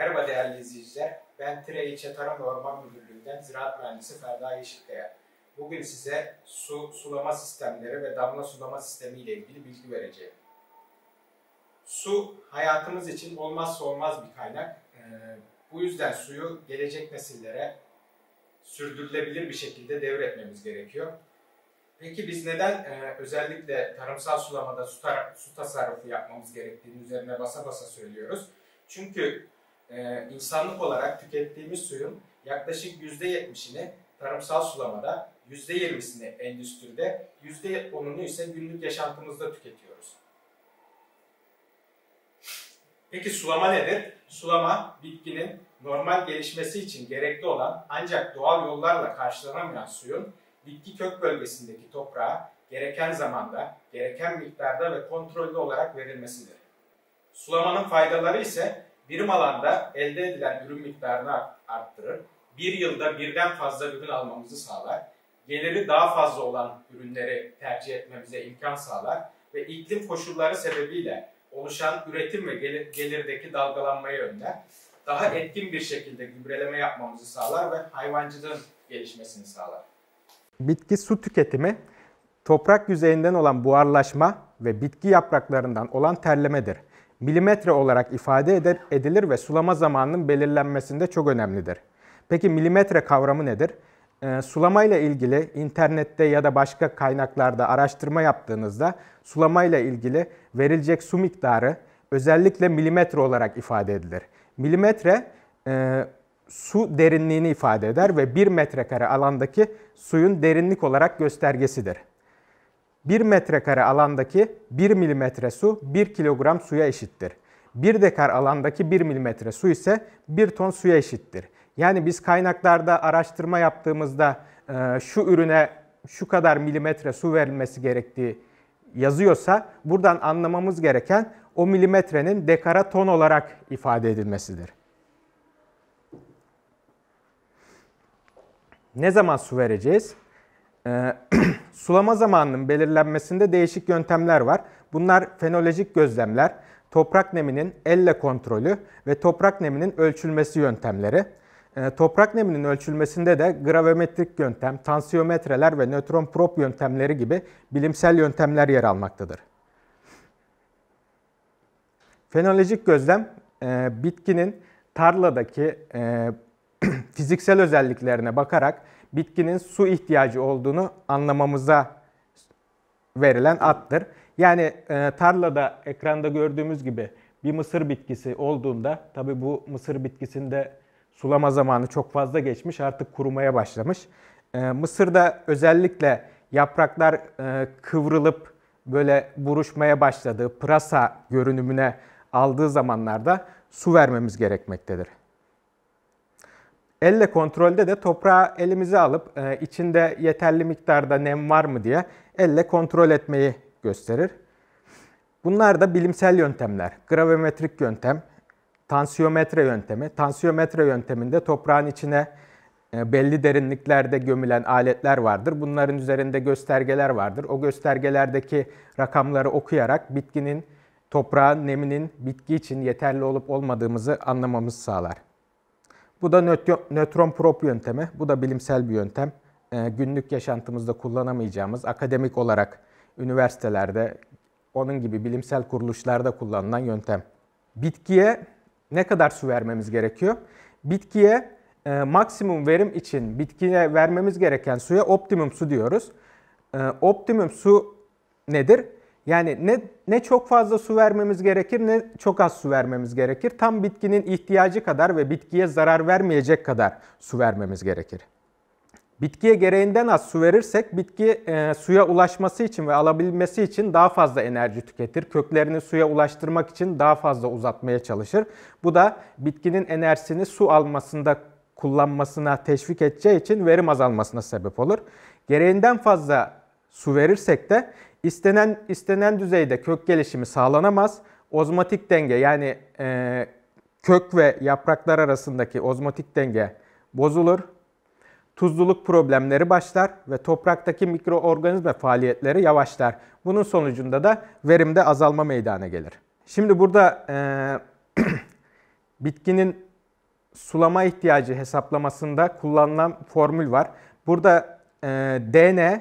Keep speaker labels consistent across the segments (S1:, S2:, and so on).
S1: Merhaba değerli izleyiciler. Ben Tire İlçe Tarım ve Orman Müdürlüğü'nden Ziraat Mühendisi Ferda Yeşilkaya. Bugün size su, sulama sistemleri ve damla sulama sistemi ile ilgili bilgi vereceğim. Su hayatımız için olmazsa olmaz bir kaynak. Ee, bu yüzden suyu gelecek nesillere sürdürülebilir bir şekilde devretmemiz gerekiyor. Peki biz neden e, özellikle tarımsal sulamada su, tar su tasarrufu yapmamız gerektiğini üzerine basa basa söylüyoruz? Çünkü e, insanlık olarak tükettiğimiz suyun yaklaşık %70'ini tarımsal sulamada, %20'sini endüstride, %10'unu ise günlük yaşantımızda tüketiyoruz. Peki sulama nedir? Sulama bitkinin normal gelişmesi için gerekli olan ancak doğal yollarla karşılanamayan suyun bitki kök bölgesindeki toprağa gereken zamanda, gereken miktarda ve kontrollü olarak verilmesidir. Sulamanın faydaları ise birim alanda elde edilen ürün miktarını arttırır. Bir yılda birden fazla ürün almamızı sağlar. Geliri daha fazla olan ürünleri tercih etmemize imkan sağlar ve iklim koşulları sebebiyle oluşan üretim ve gelir, gelirdeki dalgalanmayı önler. Daha etkin bir şekilde gübreleme yapmamızı sağlar ve hayvancılığın gelişmesini sağlar. Bitki su tüketimi toprak yüzeyinden olan buharlaşma ve bitki yapraklarından olan terlemedir milimetre olarak ifade edilir ve sulama zamanının belirlenmesinde çok önemlidir. Peki milimetre kavramı nedir? E, sulamayla ilgili internette ya da başka kaynaklarda araştırma yaptığınızda sulamayla ilgili verilecek su miktarı özellikle milimetre olarak ifade edilir. Milimetre e, su derinliğini ifade eder ve 1 metrekare alandaki suyun derinlik olarak göstergesidir. 1 metrekare alandaki 1 milimetre su 1 kilogram suya eşittir. 1 dekar alandaki 1 milimetre su ise 1 ton suya eşittir. Yani biz kaynaklarda araştırma yaptığımızda e, şu ürüne şu kadar milimetre su verilmesi gerektiği yazıyorsa buradan anlamamız gereken o milimetrenin dekara ton olarak ifade edilmesidir. Ne zaman su vereceğiz? E, sulama zamanının belirlenmesinde değişik yöntemler var. Bunlar fenolojik gözlemler, toprak neminin elle kontrolü ve toprak neminin ölçülmesi yöntemleri. E, toprak neminin ölçülmesinde de gravimetrik yöntem, tansiyometreler ve nötron prop yöntemleri gibi bilimsel yöntemler yer almaktadır. Fenolojik gözlem, e, bitkinin tarladaki e, fiziksel özelliklerine bakarak bitkinin su ihtiyacı olduğunu anlamamıza verilen attır. Yani e, tarlada ekranda gördüğümüz gibi bir mısır bitkisi olduğunda tabi bu mısır bitkisinde sulama zamanı çok fazla geçmiş artık kurumaya başlamış. E, mısırda özellikle yapraklar e, kıvrılıp böyle buruşmaya başladığı pırasa görünümüne aldığı zamanlarda su vermemiz gerekmektedir. Elle kontrolde de toprağı elimize alıp e, içinde yeterli miktarda nem var mı diye elle kontrol etmeyi gösterir. Bunlar da bilimsel yöntemler. Gravimetrik yöntem, tansiyometre yöntemi. Tansiyometre yönteminde toprağın içine e, belli derinliklerde gömülen aletler vardır. Bunların üzerinde göstergeler vardır. O göstergelerdeki rakamları okuyarak bitkinin, toprağın, neminin bitki için yeterli olup olmadığımızı anlamamız sağlar. Bu da nötron prop yöntemi. Bu da bilimsel bir yöntem. Ee, günlük yaşantımızda kullanamayacağımız, akademik olarak üniversitelerde, onun gibi bilimsel kuruluşlarda kullanılan yöntem. Bitkiye ne kadar su vermemiz gerekiyor? Bitkiye e, maksimum verim için bitkiye vermemiz gereken suya optimum su diyoruz. E, optimum su nedir? Yani ne, ne çok fazla su vermemiz gerekir ne çok az su vermemiz gerekir. Tam bitkinin ihtiyacı kadar ve bitkiye zarar vermeyecek kadar su vermemiz gerekir. Bitkiye gereğinden az su verirsek bitki e, suya ulaşması için ve alabilmesi için daha fazla enerji tüketir. Köklerini suya ulaştırmak için daha fazla uzatmaya çalışır. Bu da bitkinin enerjisini su almasında kullanmasına teşvik edeceği için verim azalmasına sebep olur. Gereğinden fazla su verirsek de İstenen, istenen düzeyde kök gelişimi sağlanamaz. Ozmotik denge yani e, kök ve yapraklar arasındaki ozmotik denge bozulur. Tuzluluk problemleri başlar ve topraktaki mikroorganizma faaliyetleri yavaşlar. Bunun sonucunda da verimde azalma meydana gelir. Şimdi burada e, bitkinin sulama ihtiyacı hesaplamasında kullanılan formül var. Burada e, DNA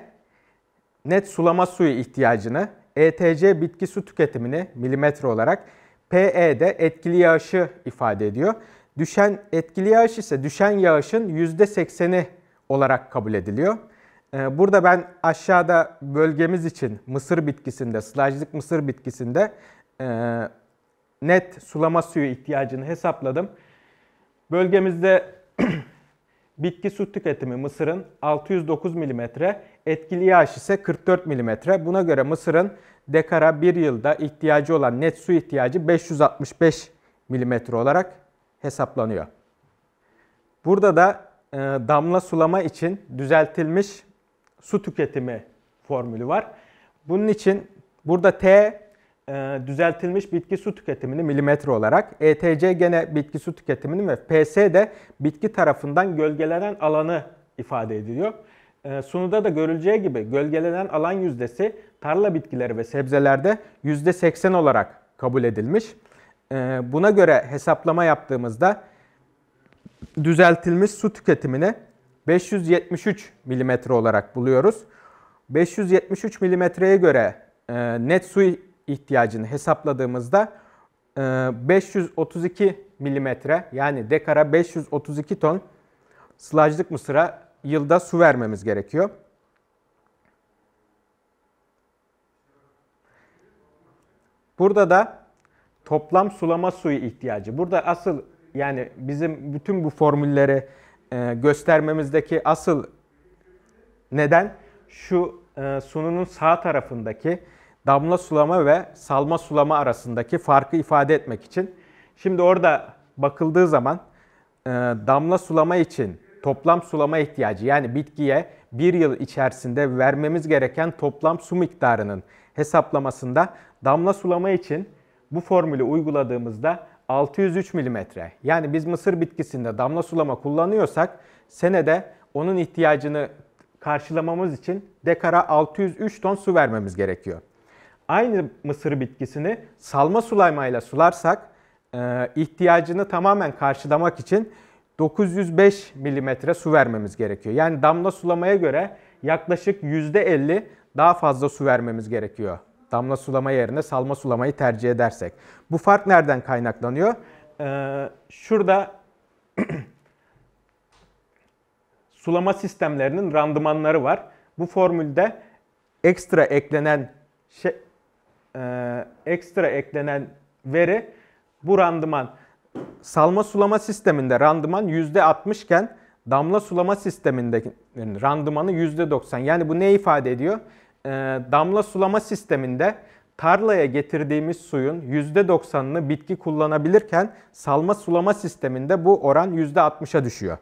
S1: net sulama suyu ihtiyacını, ETC bitki su tüketimini milimetre olarak, PE de etkili yağışı ifade ediyor. Düşen etkili yağış ise düşen yağışın %80'i olarak kabul ediliyor. Ee, burada ben aşağıda bölgemiz için mısır bitkisinde, sılajlık mısır bitkisinde e, net sulama suyu ihtiyacını hesapladım. Bölgemizde bitki su tüketimi Mısır'ın 609 mm, etkili yağış ise 44 mm. Buna göre Mısır'ın dekara bir yılda ihtiyacı olan net su ihtiyacı 565 mm olarak hesaplanıyor. Burada da e, damla sulama için düzeltilmiş su tüketimi formülü var. Bunun için burada T e, düzeltilmiş bitki su tüketimini milimetre olarak, ETC gene bitki su tüketimini ve PS de bitki tarafından gölgelenen alanı ifade ediliyor. E, sunuda da görüleceği gibi gölgelenen alan yüzdesi tarla bitkileri ve sebzelerde %80 olarak kabul edilmiş. E, buna göre hesaplama yaptığımızda düzeltilmiş su tüketimini 573 mm olarak buluyoruz. 573 mm'ye göre net su ihtiyacını hesapladığımızda 532 e, milimetre yani dekara 532 ton sılajlık mısıra yılda su vermemiz gerekiyor. Burada da toplam sulama suyu ihtiyacı. Burada asıl yani bizim bütün bu formülleri e, göstermemizdeki asıl neden şu e, sununun sağ tarafındaki damla sulama ve salma sulama arasındaki farkı ifade etmek için. Şimdi orada bakıldığı zaman e, damla sulama için toplam sulama ihtiyacı yani bitkiye bir yıl içerisinde vermemiz gereken toplam su miktarının hesaplamasında damla sulama için bu formülü uyguladığımızda 603 mm. Yani biz mısır bitkisinde damla sulama kullanıyorsak senede onun ihtiyacını karşılamamız için dekara 603 ton su vermemiz gerekiyor aynı mısır bitkisini salma sulaymayla sularsak e, ihtiyacını tamamen karşılamak için 905 mm su vermemiz gerekiyor. Yani damla sulamaya göre yaklaşık %50 daha fazla su vermemiz gerekiyor. Damla sulama yerine salma sulamayı tercih edersek. Bu fark nereden kaynaklanıyor? Ee, şurada sulama sistemlerinin randımanları var. Bu formülde ekstra eklenen şey, e, ekstra eklenen veri bu randıman. Salma sulama sisteminde randıman %60 iken damla sulama sistemindeki randımanı %90. Yani bu ne ifade ediyor? E, damla sulama sisteminde tarlaya getirdiğimiz suyun %90'ını bitki kullanabilirken salma sulama sisteminde bu oran %60'a düşüyor.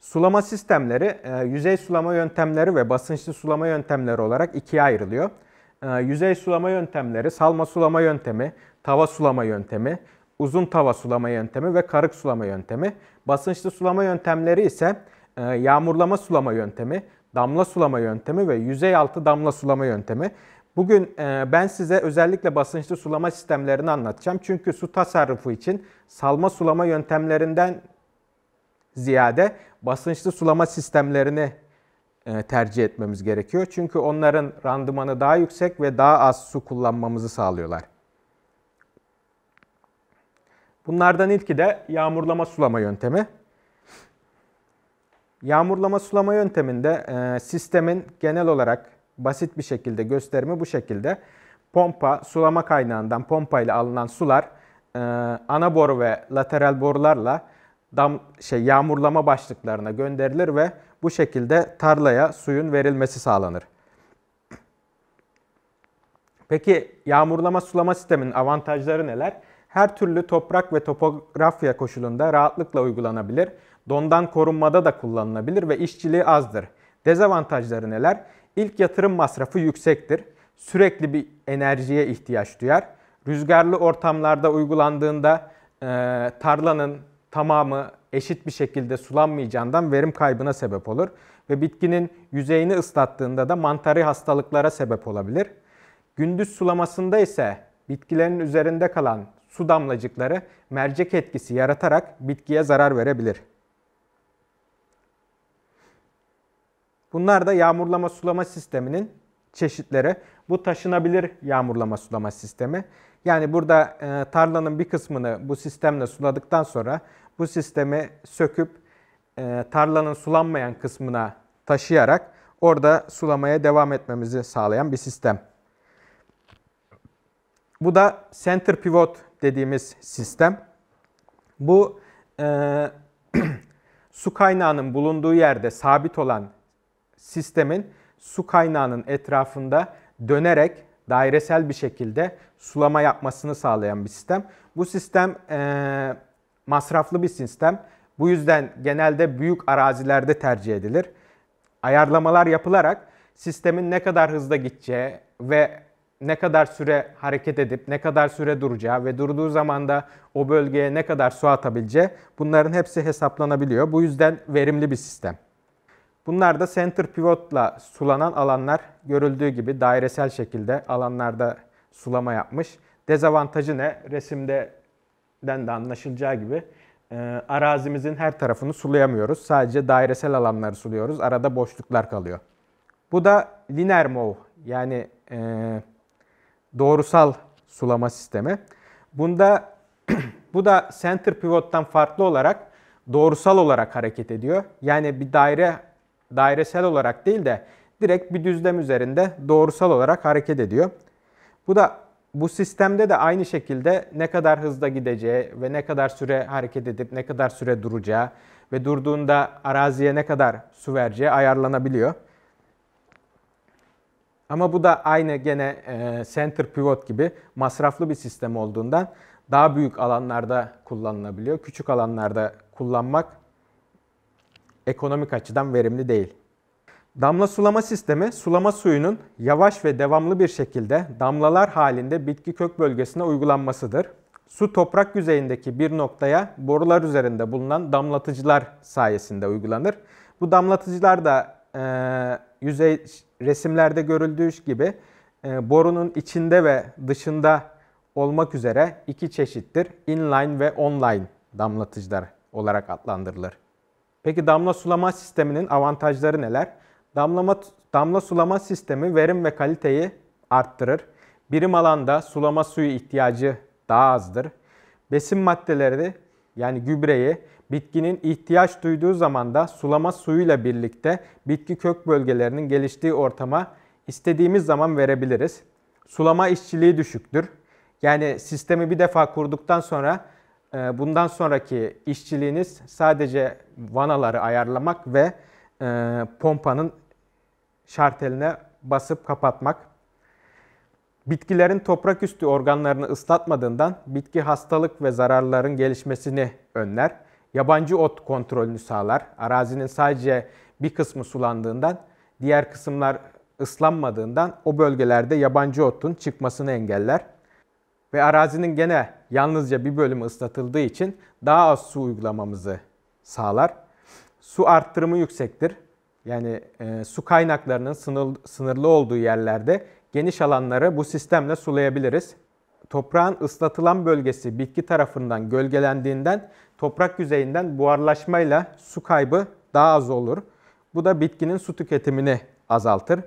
S1: Sulama sistemleri, e, yüzey sulama yöntemleri ve basınçlı sulama yöntemleri olarak ikiye ayrılıyor. Ee, yüzey sulama yöntemleri, salma sulama yöntemi, tava sulama yöntemi, uzun tava sulama yöntemi ve karık sulama yöntemi. Basınçlı sulama yöntemleri ise e, yağmurlama sulama yöntemi, damla sulama yöntemi ve yüzey altı damla sulama yöntemi. Bugün e, ben size özellikle basınçlı sulama sistemlerini anlatacağım. Çünkü su tasarrufu için salma sulama yöntemlerinden ziyade basınçlı sulama sistemlerini e, tercih etmemiz gerekiyor. Çünkü onların randımanı daha yüksek ve daha az su kullanmamızı sağlıyorlar. Bunlardan ilki de yağmurlama sulama yöntemi. Yağmurlama sulama yönteminde e, sistemin genel olarak basit bir şekilde gösterimi bu şekilde. Pompa, sulama kaynağından pompayla alınan sular e, ana boru ve lateral borularla dam, şey, yağmurlama başlıklarına gönderilir ve bu şekilde tarlaya suyun verilmesi sağlanır. Peki yağmurlama sulama sisteminin avantajları neler? Her türlü toprak ve topografya koşulunda rahatlıkla uygulanabilir. Dondan korunmada da kullanılabilir ve işçiliği azdır. Dezavantajları neler? İlk yatırım masrafı yüksektir. Sürekli bir enerjiye ihtiyaç duyar. Rüzgarlı ortamlarda uygulandığında e, tarlanın tamamı eşit bir şekilde sulanmayacağından verim kaybına sebep olur. Ve bitkinin yüzeyini ıslattığında da mantarı hastalıklara sebep olabilir. Gündüz sulamasında ise bitkilerin üzerinde kalan su damlacıkları mercek etkisi yaratarak bitkiye zarar verebilir. Bunlar da yağmurlama sulama sisteminin çeşitleri. Bu taşınabilir yağmurlama sulama sistemi. Yani burada e, tarlanın bir kısmını bu sistemle suladıktan sonra bu sistemi söküp e, tarlanın sulanmayan kısmına taşıyarak orada sulamaya devam etmemizi sağlayan bir sistem. Bu da center pivot dediğimiz sistem. Bu e, su kaynağının bulunduğu yerde sabit olan sistemin su kaynağının etrafında dönerek dairesel bir şekilde sulama yapmasını sağlayan bir sistem. Bu sistem e, masraflı bir sistem. Bu yüzden genelde büyük arazilerde tercih edilir. Ayarlamalar yapılarak sistemin ne kadar hızda gideceği ve ne kadar süre hareket edip ne kadar süre duracağı ve durduğu zaman da o bölgeye ne kadar su atabileceği bunların hepsi hesaplanabiliyor. Bu yüzden verimli bir sistem. Bunlar da center pivotla sulanan alanlar görüldüğü gibi dairesel şekilde alanlarda sulama yapmış. Dezavantajı ne? Resimde den de anlaşılacağı gibi e, arazimizin her tarafını sulayamıyoruz. Sadece dairesel alanları suluyoruz. Arada boşluklar kalıyor. Bu da linear MOV yani e, doğrusal sulama sistemi. Bunda bu da center pivot'tan farklı olarak doğrusal olarak hareket ediyor. Yani bir daire dairesel olarak değil de direkt bir düzlem üzerinde doğrusal olarak hareket ediyor. Bu da bu sistemde de aynı şekilde ne kadar hızda gideceği ve ne kadar süre hareket edip ne kadar süre duracağı ve durduğunda araziye ne kadar su vereceği ayarlanabiliyor. Ama bu da aynı gene e, center pivot gibi masraflı bir sistem olduğundan daha büyük alanlarda kullanılabiliyor. Küçük alanlarda kullanmak ekonomik açıdan verimli değil. Damla sulama sistemi sulama suyunun yavaş ve devamlı bir şekilde damlalar halinde bitki kök bölgesine uygulanmasıdır. Su toprak yüzeyindeki bir noktaya borular üzerinde bulunan damlatıcılar sayesinde uygulanır. Bu damlatıcılar da e, yüzey resimlerde görüldüğü gibi e, borunun içinde ve dışında olmak üzere iki çeşittir. Inline ve online damlatıcılar olarak adlandırılır. Peki damla sulama sisteminin avantajları neler? Damlama, damla sulama sistemi verim ve kaliteyi arttırır. Birim alanda sulama suyu ihtiyacı daha azdır. Besin maddeleri yani gübreyi bitkinin ihtiyaç duyduğu zaman da sulama suyuyla birlikte bitki kök bölgelerinin geliştiği ortama istediğimiz zaman verebiliriz. Sulama işçiliği düşüktür. Yani sistemi bir defa kurduktan sonra e, bundan sonraki işçiliğiniz sadece vanaları ayarlamak ve e, pompanın şarteline basıp kapatmak. Bitkilerin toprak üstü organlarını ıslatmadığından bitki hastalık ve zararların gelişmesini önler. Yabancı ot kontrolünü sağlar. Arazinin sadece bir kısmı sulandığından diğer kısımlar ıslanmadığından o bölgelerde yabancı otun çıkmasını engeller. Ve arazinin gene yalnızca bir bölümü ıslatıldığı için daha az su uygulamamızı sağlar. Su arttırımı yüksektir yani e, su kaynaklarının sınır, sınırlı olduğu yerlerde geniş alanları bu sistemle sulayabiliriz. Toprağın ıslatılan bölgesi bitki tarafından gölgelendiğinden toprak yüzeyinden buharlaşmayla su kaybı daha az olur. Bu da bitkinin su tüketimini azaltır.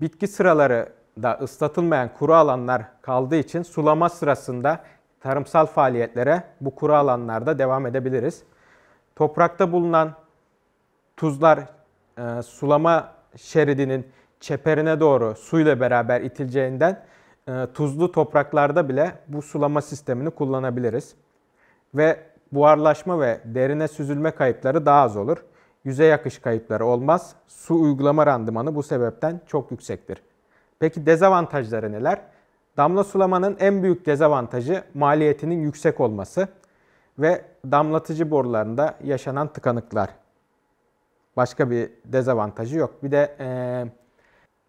S1: Bitki sıraları da ıslatılmayan kuru alanlar kaldığı için sulama sırasında tarımsal faaliyetlere bu kuru alanlarda devam edebiliriz. Toprakta bulunan tuzlar e, sulama şeridinin çeperine doğru suyla beraber itileceğinden e, tuzlu topraklarda bile bu sulama sistemini kullanabiliriz. Ve buharlaşma ve derine süzülme kayıpları daha az olur. yüze yakış kayıpları olmaz. Su uygulama randımanı bu sebepten çok yüksektir. Peki dezavantajları neler? Damla sulamanın en büyük dezavantajı maliyetinin yüksek olması ve damlatıcı borularında yaşanan tıkanıklar. Başka bir dezavantajı yok. Bir de e,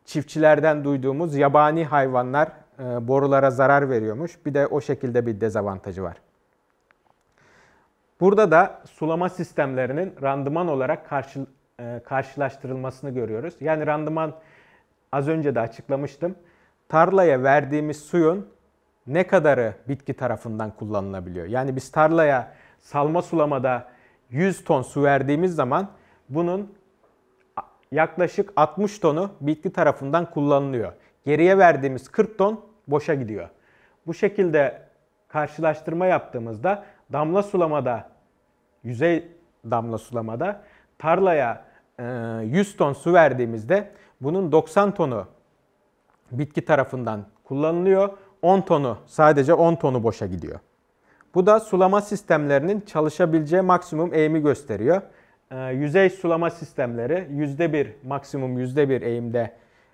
S1: çiftçilerden duyduğumuz yabani hayvanlar e, borulara zarar veriyormuş. Bir de o şekilde bir dezavantajı var. Burada da sulama sistemlerinin randıman olarak karşı, e, karşılaştırılmasını görüyoruz. Yani randıman az önce de açıklamıştım. Tarlaya verdiğimiz suyun ne kadarı bitki tarafından kullanılabiliyor? Yani biz tarlaya salma sulamada 100 ton su verdiğimiz zaman bunun yaklaşık 60 tonu bitki tarafından kullanılıyor. Geriye verdiğimiz 40 ton boşa gidiyor. Bu şekilde karşılaştırma yaptığımızda damla sulamada, yüzey damla sulamada tarlaya 100 e, ton su verdiğimizde bunun 90 tonu bitki tarafından kullanılıyor. 10 tonu sadece 10 tonu boşa gidiyor. Bu da sulama sistemlerinin çalışabileceği maksimum eğimi gösteriyor. Ee, yüzey sulama sistemleri %1 maksimum %1 eğimde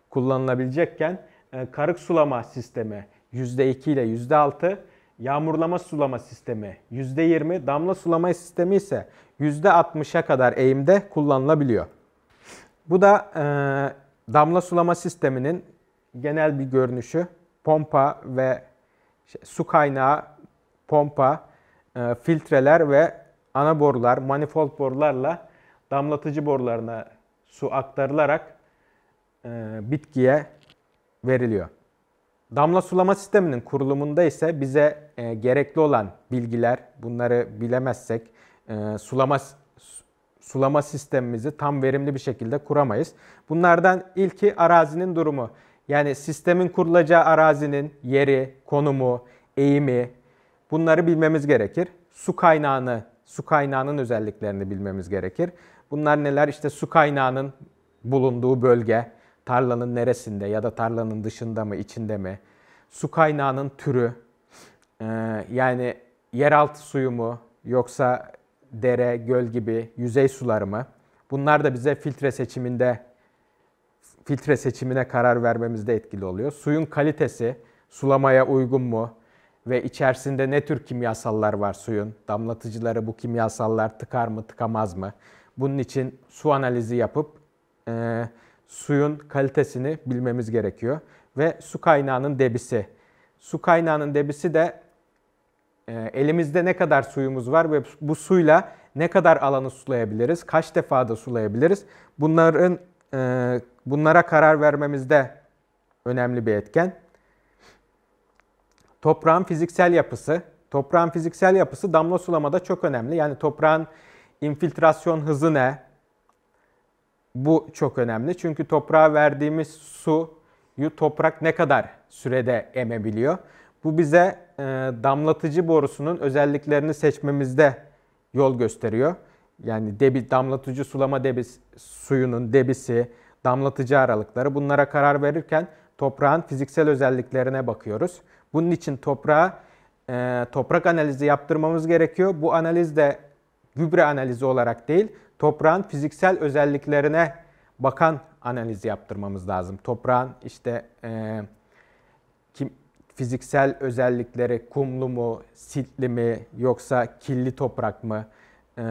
S1: kullanılabilecekken e, karık sulama sistemi %2 ile %6, yağmurlama sulama sistemi %20, damla sulama sistemi ise %60'a kadar eğimde kullanılabiliyor. Bu da e, damla sulama sisteminin genel bir görünüşü. Pompa ve şey, su kaynağı, pompa, e, filtreler ve ana borular, manifold borularla damlatıcı borularına su aktarılarak e, bitkiye veriliyor. Damla sulama sisteminin kurulumunda ise bize e, gerekli olan bilgiler, bunları bilemezsek e, sulama sulama sistemimizi tam verimli bir şekilde kuramayız. Bunlardan ilki arazinin durumu. Yani sistemin kurulacağı arazinin yeri, konumu, eğimi bunları bilmemiz gerekir. Su kaynağını su kaynağının özelliklerini bilmemiz gerekir. Bunlar neler? İşte su kaynağının bulunduğu bölge, tarlanın neresinde ya da tarlanın dışında mı, içinde mi? Su kaynağının türü, e, yani yeraltı suyu mu yoksa dere, göl gibi yüzey suları mı? Bunlar da bize filtre seçiminde filtre seçimine karar vermemizde etkili oluyor. Suyun kalitesi sulamaya uygun mu? ve içerisinde ne tür kimyasallar var suyun? Damlatıcıları bu kimyasallar tıkar mı tıkamaz mı? Bunun için su analizi yapıp e, suyun kalitesini bilmemiz gerekiyor. Ve su kaynağının debisi. Su kaynağının debisi de e, elimizde ne kadar suyumuz var ve bu suyla ne kadar alanı sulayabiliriz, kaç defada sulayabiliriz? Bunların e, bunlara karar vermemizde önemli bir etken. Toprağın fiziksel yapısı. Toprağın fiziksel yapısı damla sulamada çok önemli. Yani toprağın infiltrasyon hızı ne? Bu çok önemli. Çünkü toprağa verdiğimiz suyu toprak ne kadar sürede emebiliyor? Bu bize e, damlatıcı borusunun özelliklerini seçmemizde yol gösteriyor. Yani debi, damlatıcı sulama debis, suyunun debisi, damlatıcı aralıkları bunlara karar verirken toprağın fiziksel özelliklerine bakıyoruz. Bunun için toprağa e, toprak analizi yaptırmamız gerekiyor. Bu analiz de gübre analizi olarak değil, toprağın fiziksel özelliklerine bakan analizi yaptırmamız lazım. Toprağın işte e, kim, fiziksel özellikleri kumlu mu, siltli mi yoksa killi toprak mı e,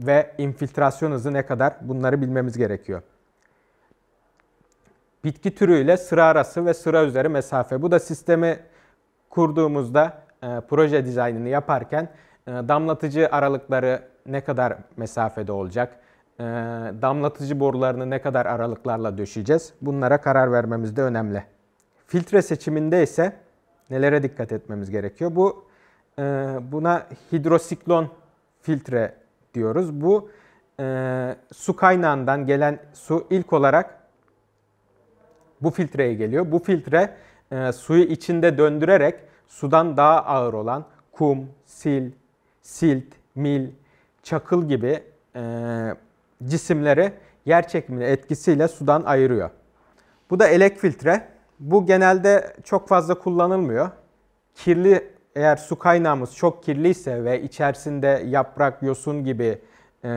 S1: ve infiltrasyon hızı ne kadar bunları bilmemiz gerekiyor bitki türüyle sıra arası ve sıra üzeri mesafe. Bu da sistemi kurduğumuzda e, proje dizaynını yaparken e, damlatıcı aralıkları ne kadar mesafede olacak, e, damlatıcı borularını ne kadar aralıklarla döşeyeceğiz bunlara karar vermemiz de önemli. Filtre seçiminde ise nelere dikkat etmemiz gerekiyor? Bu e, buna hidrosiklon filtre diyoruz. Bu e, su kaynağından gelen su ilk olarak bu filtreye geliyor. Bu filtre e, suyu içinde döndürerek sudan daha ağır olan kum, sil, silt, mil, çakıl gibi e, cisimleri yer çekimi etkisiyle sudan ayırıyor. Bu da elek filtre. Bu genelde çok fazla kullanılmıyor. Kirli eğer su kaynağımız çok kirliyse ve içerisinde yaprak, yosun gibi e,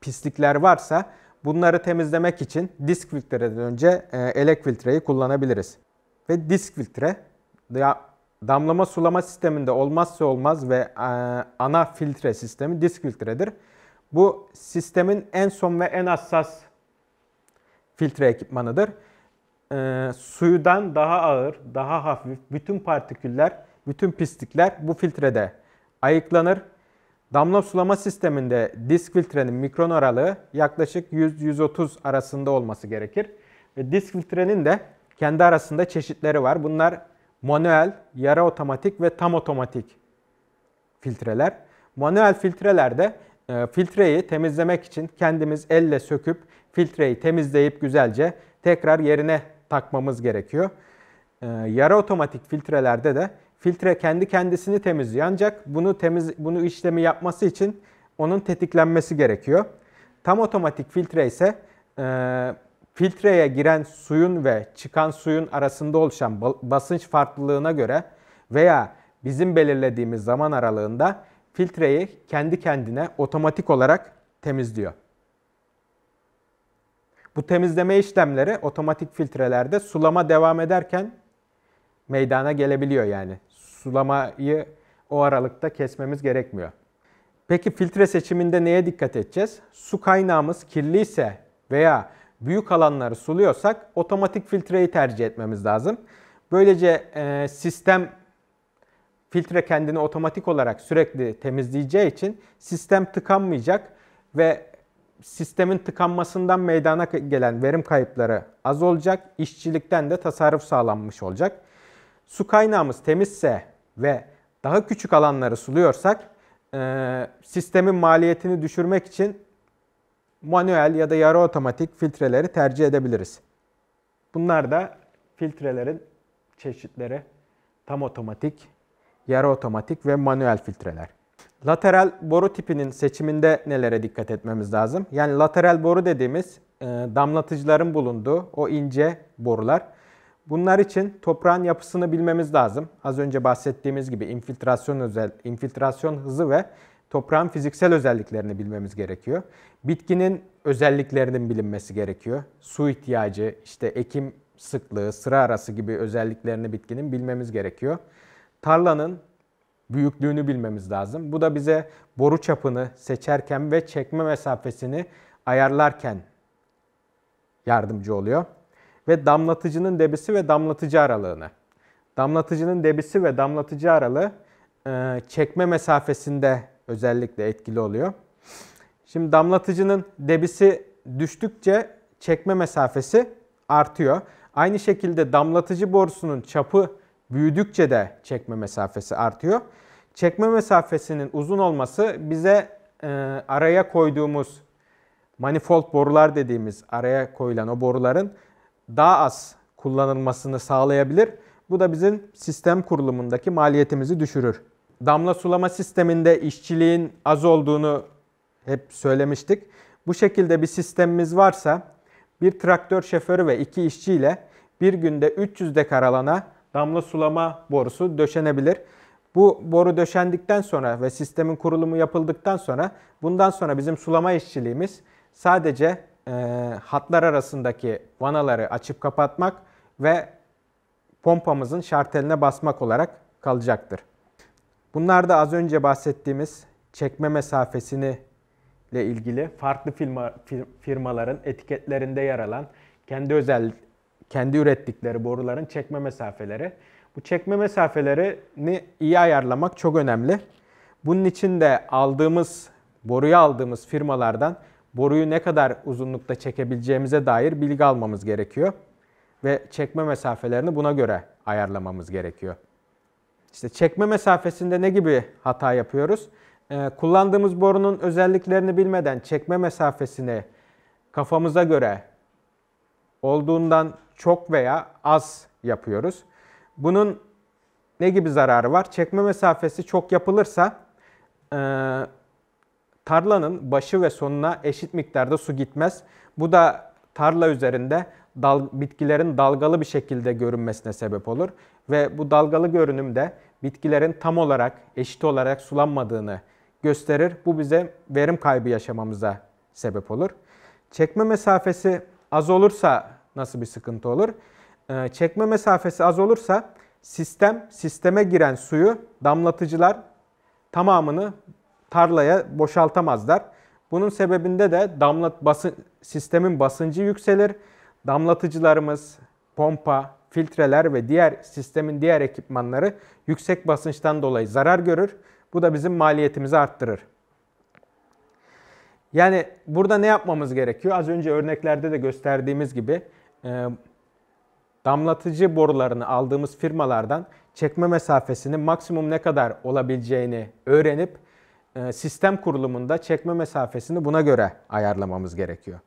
S1: pislikler varsa Bunları temizlemek için disk filtreden önce e, elek filtreyi kullanabiliriz. Ve disk filtre damlama sulama sisteminde olmazsa olmaz ve e, ana filtre sistemi disk filtredir. Bu sistemin en son ve en hassas filtre ekipmanıdır. E, suyudan daha ağır, daha hafif bütün partiküller, bütün pislikler bu filtrede ayıklanır Damla sulama sisteminde disk filtrenin mikron aralığı yaklaşık 100-130 arasında olması gerekir. Ve disk filtrenin de kendi arasında çeşitleri var. Bunlar manuel, yarı otomatik ve tam otomatik filtreler. Manuel filtrelerde e, filtreyi temizlemek için kendimiz elle söküp filtreyi temizleyip güzelce tekrar yerine takmamız gerekiyor. E, yarı otomatik filtrelerde de filtre kendi kendisini temizliyor. Ancak bunu temiz bunu işlemi yapması için onun tetiklenmesi gerekiyor. Tam otomatik filtre ise e, filtreye giren suyun ve çıkan suyun arasında oluşan basınç farklılığına göre veya bizim belirlediğimiz zaman aralığında filtreyi kendi kendine otomatik olarak temizliyor. Bu temizleme işlemleri otomatik filtrelerde sulama devam ederken meydana gelebiliyor yani sulamayı o aralıkta kesmemiz gerekmiyor. Peki filtre seçiminde neye dikkat edeceğiz? Su kaynağımız kirliyse veya büyük alanları suluyorsak otomatik filtreyi tercih etmemiz lazım. Böylece e, sistem filtre kendini otomatik olarak sürekli temizleyeceği için sistem tıkanmayacak ve sistemin tıkanmasından meydana gelen verim kayıpları az olacak, işçilikten de tasarruf sağlanmış olacak. Su kaynağımız temizse ve daha küçük alanları suluyorsak e, sistemin maliyetini düşürmek için manuel ya da yarı otomatik filtreleri tercih edebiliriz. Bunlar da filtrelerin çeşitleri tam otomatik, yarı otomatik ve manuel filtreler. Lateral boru tipinin seçiminde nelere dikkat etmemiz lazım? Yani lateral boru dediğimiz e, damlatıcıların bulunduğu o ince borular Bunlar için toprağın yapısını bilmemiz lazım. Az önce bahsettiğimiz gibi infiltrasyon özel infiltrasyon hızı ve toprağın fiziksel özelliklerini bilmemiz gerekiyor. Bitkinin özelliklerinin bilinmesi gerekiyor. Su ihtiyacı, işte ekim sıklığı, sıra arası gibi özelliklerini bitkinin bilmemiz gerekiyor. Tarlanın büyüklüğünü bilmemiz lazım. Bu da bize boru çapını seçerken ve çekme mesafesini ayarlarken yardımcı oluyor ve damlatıcının debisi ve damlatıcı aralığını. Damlatıcının debisi ve damlatıcı aralığı e, çekme mesafesinde özellikle etkili oluyor. Şimdi damlatıcının debisi düştükçe çekme mesafesi artıyor. Aynı şekilde damlatıcı borusunun çapı büyüdükçe de çekme mesafesi artıyor. Çekme mesafesinin uzun olması bize e, araya koyduğumuz manifold borular dediğimiz araya koyulan o boruların daha az kullanılmasını sağlayabilir. Bu da bizim sistem kurulumundaki maliyetimizi düşürür. Damla sulama sisteminde işçiliğin az olduğunu hep söylemiştik. Bu şekilde bir sistemimiz varsa bir traktör şoförü ve iki işçiyle bir günde 300 dekar alana damla sulama borusu döşenebilir. Bu boru döşendikten sonra ve sistemin kurulumu yapıldıktan sonra bundan sonra bizim sulama işçiliğimiz sadece e, hatlar arasındaki vanaları açıp kapatmak ve pompamızın şarteline basmak olarak kalacaktır. Bunlar da az önce bahsettiğimiz çekme mesafesini ile ilgili farklı firma, firmaların etiketlerinde yer alan kendi özel kendi ürettikleri boruların çekme mesafeleri. Bu çekme mesafelerini iyi ayarlamak çok önemli. Bunun için de aldığımız boruyu aldığımız firmalardan boruyu ne kadar uzunlukta çekebileceğimize dair bilgi almamız gerekiyor ve çekme mesafelerini buna göre ayarlamamız gerekiyor. İşte çekme mesafesinde ne gibi hata yapıyoruz? Ee, kullandığımız borunun özelliklerini bilmeden çekme mesafesini kafamıza göre olduğundan çok veya az yapıyoruz. Bunun ne gibi zararı var? Çekme mesafesi çok yapılırsa e, Tarlanın başı ve sonuna eşit miktarda su gitmez. Bu da tarla üzerinde dal, bitkilerin dalgalı bir şekilde görünmesine sebep olur ve bu dalgalı görünüm de bitkilerin tam olarak eşit olarak sulanmadığını gösterir. Bu bize verim kaybı yaşamamıza sebep olur. Çekme mesafesi az olursa nasıl bir sıkıntı olur? Ee, çekme mesafesi az olursa sistem sisteme giren suyu damlatıcılar tamamını tarlaya boşaltamazlar. Bunun sebebinde de damla basın, sistemin basıncı yükselir. Damlatıcılarımız, pompa, filtreler ve diğer sistemin diğer ekipmanları yüksek basınçtan dolayı zarar görür. Bu da bizim maliyetimizi arttırır. Yani burada ne yapmamız gerekiyor? Az önce örneklerde de gösterdiğimiz gibi e, damlatıcı borularını aldığımız firmalardan çekme mesafesinin maksimum ne kadar olabileceğini öğrenip e, sistem kurulumunda çekme mesafesini buna göre ayarlamamız gerekiyor.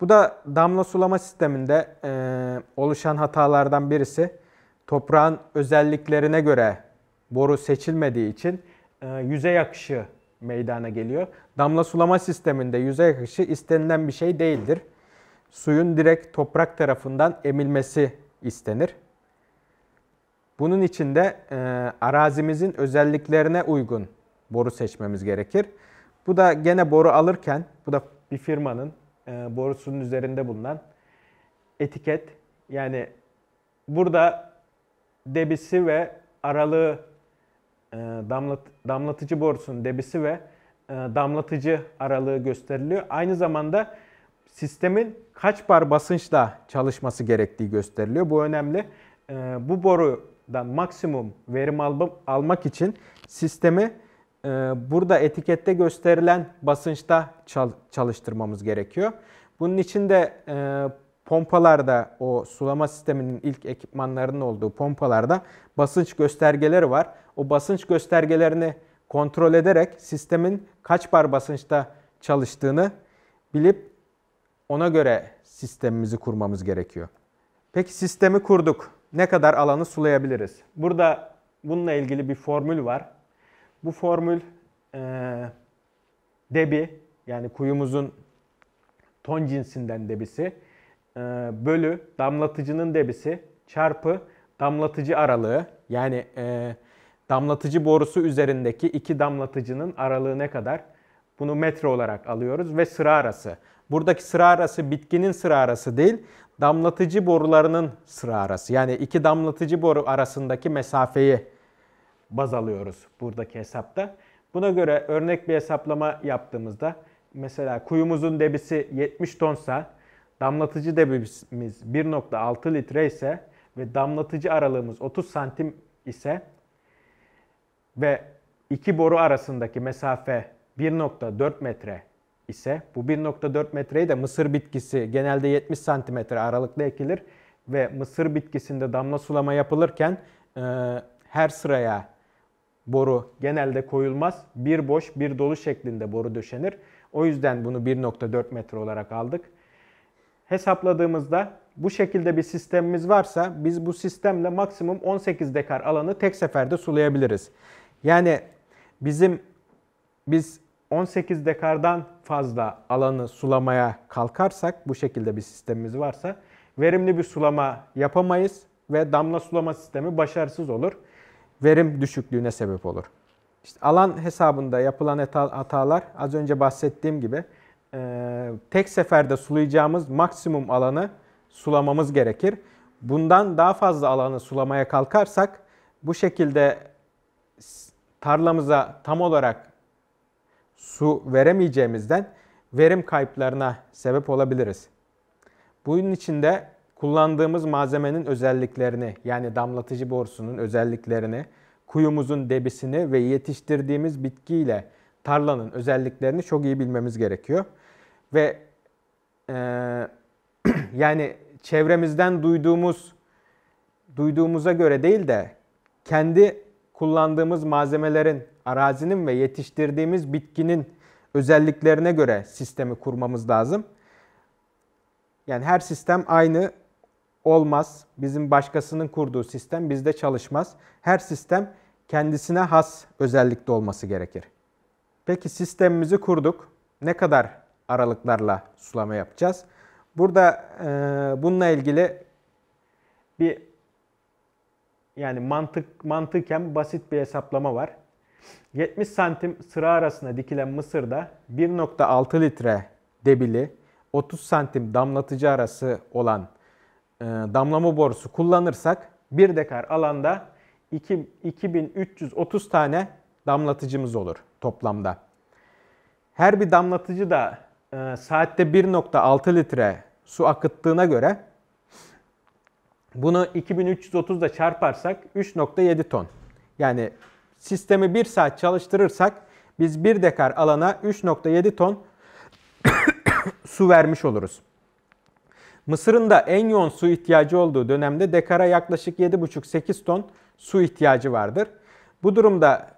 S1: Bu da damla sulama sisteminde e, oluşan hatalardan birisi toprağın özelliklerine göre boru seçilmediği için e, yüzey akışı meydana geliyor. Damla sulama sisteminde yüzey akışı istenilen bir şey değildir. Suyun direkt toprak tarafından emilmesi istenir. Bunun için de e, arazimizin özelliklerine uygun boru seçmemiz gerekir. Bu da gene boru alırken, bu da bir firmanın e, borusunun üzerinde bulunan etiket. Yani burada debisi ve aralığı e, damlat, damlatıcı borusunun debisi ve e, damlatıcı aralığı gösteriliyor. Aynı zamanda sistemin kaç bar basınçla çalışması gerektiği gösteriliyor. Bu önemli. E, bu boru da maksimum verim al almak için sistemi e, burada etikette gösterilen basınçta çal çalıştırmamız gerekiyor. Bunun için de e, pompalarda o sulama sisteminin ilk ekipmanlarının olduğu pompalarda basınç göstergeleri var. O basınç göstergelerini kontrol ederek sistemin kaç bar basınçta çalıştığını bilip ona göre sistemimizi kurmamız gerekiyor. Peki sistemi kurduk ne kadar alanı sulayabiliriz? Burada bununla ilgili bir formül var. Bu formül e, debi yani kuyumuzun ton cinsinden debisi e, bölü damlatıcının debisi çarpı damlatıcı aralığı yani e, damlatıcı borusu üzerindeki iki damlatıcının aralığı ne kadar? Bunu metre olarak alıyoruz ve sıra arası. Buradaki sıra arası bitkinin sıra arası değil, damlatıcı borularının sıra arası. Yani iki damlatıcı boru arasındaki mesafeyi baz alıyoruz buradaki hesapta. Buna göre örnek bir hesaplama yaptığımızda mesela kuyumuzun debisi 70 tonsa damlatıcı debimiz 1.6 litre ise ve damlatıcı aralığımız 30 santim ise ve iki boru arasındaki mesafe 1.4 metre ise bu 1.4 metreyi de mısır bitkisi genelde 70 santimetre aralıklı ekilir ve mısır bitkisinde damla sulama yapılırken e, her sıraya boru genelde koyulmaz. Bir boş bir dolu şeklinde boru döşenir. O yüzden bunu 1.4 metre olarak aldık. Hesapladığımızda bu şekilde bir sistemimiz varsa biz bu sistemle maksimum 18 dekar alanı tek seferde sulayabiliriz. Yani bizim biz 18 dekardan fazla alanı sulamaya kalkarsak, bu şekilde bir sistemimiz varsa verimli bir sulama yapamayız ve damla sulama sistemi başarısız olur. Verim düşüklüğüne sebep olur. İşte alan hesabında yapılan hatalar az önce bahsettiğim gibi e, tek seferde sulayacağımız maksimum alanı sulamamız gerekir. Bundan daha fazla alanı sulamaya kalkarsak bu şekilde tarlamıza tam olarak su veremeyeceğimizden verim kayıplarına sebep olabiliriz. Bunun için de kullandığımız malzemenin özelliklerini yani damlatıcı borusunun özelliklerini, kuyumuzun debisini ve yetiştirdiğimiz bitkiyle tarlanın özelliklerini çok iyi bilmemiz gerekiyor. Ve e, yani çevremizden duyduğumuz duyduğumuza göre değil de kendi kullandığımız malzemelerin arazinin ve yetiştirdiğimiz bitkinin özelliklerine göre sistemi kurmamız lazım. Yani her sistem aynı olmaz. Bizim başkasının kurduğu sistem bizde çalışmaz. Her sistem kendisine has özellikte olması gerekir. Peki sistemimizi kurduk. Ne kadar aralıklarla sulama yapacağız? Burada e, bununla ilgili bir yani mantık mantıken basit bir hesaplama var. 70 santim sıra arasına dikilen mısırda 1.6 litre debili 30 santim damlatıcı arası olan e, damlama borusu kullanırsak 1 dekar alanda 2, 2330 tane damlatıcımız olur toplamda. Her bir damlatıcı da e, saatte 1.6 litre su akıttığına göre bunu 2330 da çarparsak 3.7 ton. Yani sistemi 1 saat çalıştırırsak biz 1 dekar alana 3.7 ton su vermiş oluruz. Mısır'ın da en yoğun su ihtiyacı olduğu dönemde dekara yaklaşık 7,5-8 ton su ihtiyacı vardır. Bu durumda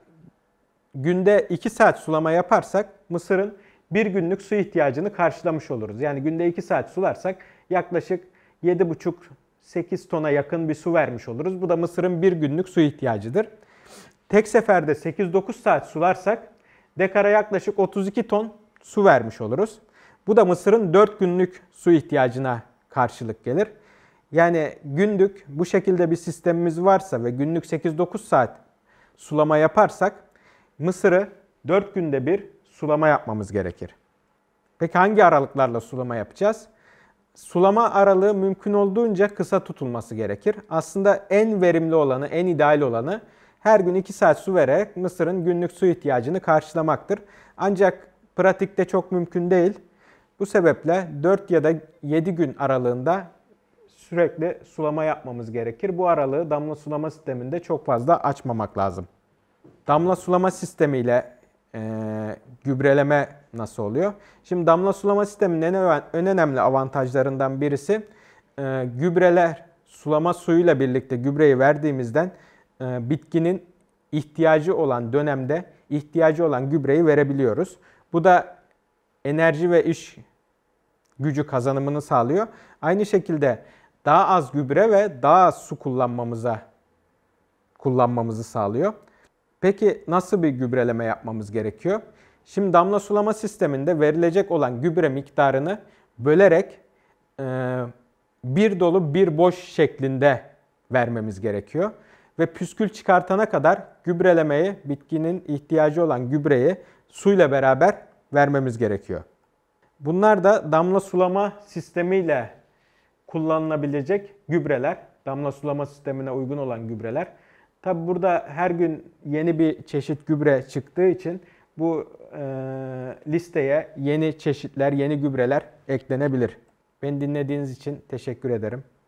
S1: günde 2 saat sulama yaparsak Mısır'ın bir günlük su ihtiyacını karşılamış oluruz. Yani günde 2 saat sularsak yaklaşık 7,5-8 tona yakın bir su vermiş oluruz. Bu da Mısır'ın bir günlük su ihtiyacıdır. Tek seferde 8-9 saat sularsak dekara yaklaşık 32 ton su vermiş oluruz. Bu da Mısır'ın 4 günlük su ihtiyacına karşılık gelir. Yani günlük bu şekilde bir sistemimiz varsa ve günlük 8-9 saat sulama yaparsak Mısır'ı 4 günde bir sulama yapmamız gerekir. Peki hangi aralıklarla sulama yapacağız? Sulama aralığı mümkün olduğunca kısa tutulması gerekir. Aslında en verimli olanı, en ideal olanı her gün 2 saat su vererek Mısır'ın günlük su ihtiyacını karşılamaktır. Ancak pratikte çok mümkün değil. Bu sebeple 4 ya da 7 gün aralığında sürekli sulama yapmamız gerekir. Bu aralığı damla sulama sisteminde çok fazla açmamak lazım. Damla sulama sistemiyle e, gübreleme nasıl oluyor? Şimdi damla sulama sisteminin en, önemli avantajlarından birisi e, gübreler sulama suyuyla birlikte gübreyi verdiğimizden e, bitkinin ihtiyacı olan dönemde ihtiyacı olan gübreyi verebiliyoruz. Bu da enerji ve iş gücü kazanımını sağlıyor. Aynı şekilde daha az gübre ve daha az su kullanmamıza kullanmamızı sağlıyor. Peki nasıl bir gübreleme yapmamız gerekiyor? Şimdi damla sulama sisteminde verilecek olan gübre miktarını bölerek e, bir dolu bir boş şeklinde vermemiz gerekiyor ve püskül çıkartana kadar gübrelemeyi, bitkinin ihtiyacı olan gübreyi suyla beraber vermemiz gerekiyor. Bunlar da damla sulama sistemiyle kullanılabilecek gübreler. Damla sulama sistemine uygun olan gübreler. Tabi burada her gün yeni bir çeşit gübre çıktığı için bu e, listeye yeni çeşitler, yeni gübreler eklenebilir. Beni dinlediğiniz için teşekkür ederim.